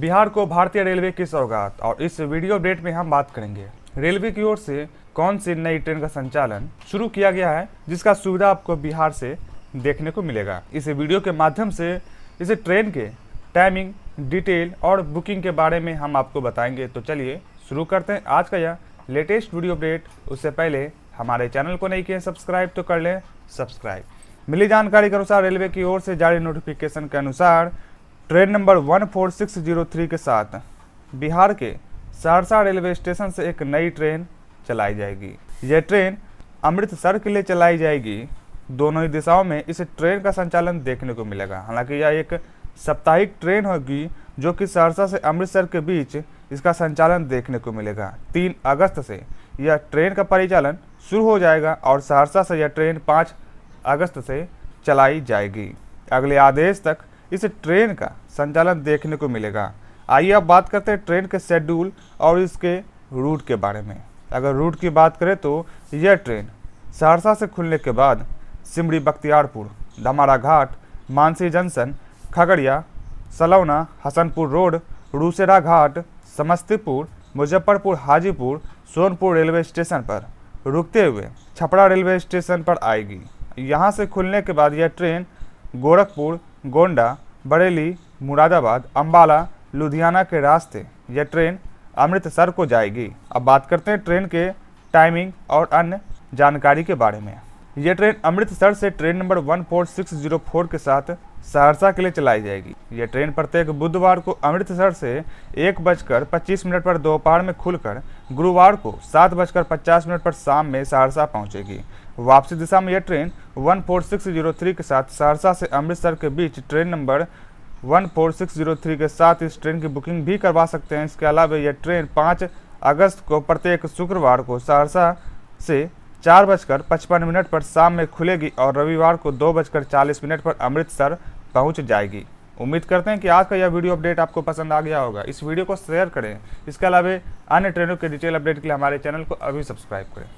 बिहार को भारतीय रेलवे की सौगात और इस वीडियो अपडेट में हम बात करेंगे रेलवे की ओर से कौन सी नई ट्रेन का संचालन शुरू किया गया है जिसका सुविधा आपको बिहार से देखने को मिलेगा इस वीडियो के माध्यम से इस ट्रेन के टाइमिंग डिटेल और बुकिंग के बारे में हम आपको बताएंगे तो चलिए शुरू करते हैं आज का यह लेटेस्ट वीडियो अपडेट उससे पहले हमारे चैनल को नहीं किए सब्सक्राइब तो कर लें सब्सक्राइब मिली जानकारी के अनुसार रेलवे की ओर से जारी नोटिफिकेशन के अनुसार ट्रेन नंबर 14603 के साथ बिहार के सहरसा रेलवे स्टेशन से एक नई ट्रेन चलाई जाएगी यह ट्रेन अमृतसर के लिए चलाई जाएगी दोनों ही दिशाओं में इस ट्रेन का संचालन देखने को मिलेगा हालांकि यह एक साप्ताहिक ट्रेन होगी जो कि सहरसा से अमृतसर के बीच इसका संचालन देखने को मिलेगा तीन अगस्त से यह ट्रेन का परिचालन शुरू हो जाएगा और सहरसा से यह ट्रेन पाँच अगस्त से चलाई जाएगी अगले आदेश तक इस ट्रेन का संचालन देखने को मिलेगा आइए अब बात करते हैं ट्रेन के शेड्यूल और इसके रूट के बारे में अगर रूट की बात करें तो यह ट्रेन सहरसा से खुलने के बाद Simri Bakhtiyarpur Dhamara Ghat Mansi junction Khagaria Salauna Hasanpur road Rusera Ghat Samastipur Muzaffarpur Hajipur Sonpur railway station पर रुकते हुए छपरा रेलवे स्टेशन पर आएगी यहाँ से खुलने के बाद यह ट्रेन गोरखपुर गोंडा बरेली मुरादाबाद अम्बाला लुधियाना के रास्ते यह ट्रेन अमृतसर को जाएगी अब बात करते हैं ट्रेन के टाइमिंग और अन्य जानकारी के बारे में यह ट्रेन अमृतसर से ट्रेन नंबर 14604 के साथ सहरसा के लिए चलाई जाएगी यह ट्रेन प्रत्येक बुधवार को अमृतसर से एक बजकर पच्चीस मिनट पर दोपहर में खुलकर गुरुवार को सात बजकर पचास मिनट पर शाम में सहरसा पहुंचेगी वापसी दिशा में यह ट्रेन 14603 के साथ सहरसा से अमृतसर के बीच ट्रेन नंबर 14603 के साथ इस ट्रेन की बुकिंग भी करवा सकते हैं इसके अलावा यह ट्रेन 5 अगस्त को प्रत्येक शुक्रवार को सहरसा से चार बजकर पचपन मिनट पर शाम में खुलेगी और रविवार को दो बजकर चालीस मिनट पर अमृतसर पहुंच जाएगी उम्मीद करते हैं कि आज का यह वीडियो अपडेट आपको पसंद आ गया होगा इस वीडियो को शेयर करें इसके अलावा अन्य ट्रेनों के डिटेल अपडेट के लिए हमारे चैनल को अभी सब्सक्राइब करें